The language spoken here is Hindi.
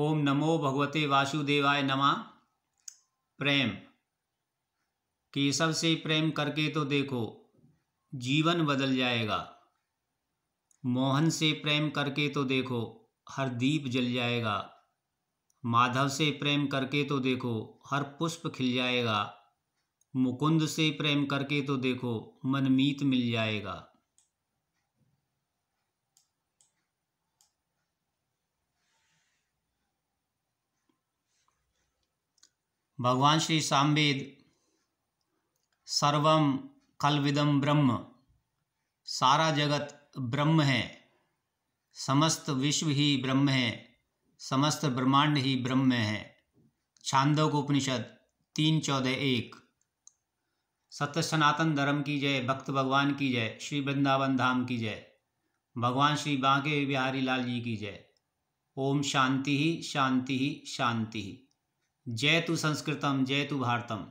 ओम नमो भगवते वासुदेवाय नमा प्रेम केशव से प्रेम करके तो देखो जीवन बदल जाएगा मोहन से प्रेम करके तो देखो हर दीप जल जाएगा माधव से प्रेम करके तो देखो हर पुष्प खिल जाएगा मुकुंद से प्रेम करके तो देखो मनमीत मिल जाएगा भगवान श्री सर्व सर्वम विदम ब्रह्म सारा जगत ब्रह्म है समस्त विश्व ही ब्रह्म है समस्त ब्रह्मांड ही ब्रह्म है को उपनिषद तीन चौदह एक सत्य सनातन धर्म की जय भक्त भगवान की जय श्री वृंदावन धाम की जय भगवान श्री बांके बिहारी लाल जी की जय ओम शांति ही शांति ही शांति ही जय तु संस्कृतम जय तु भारतम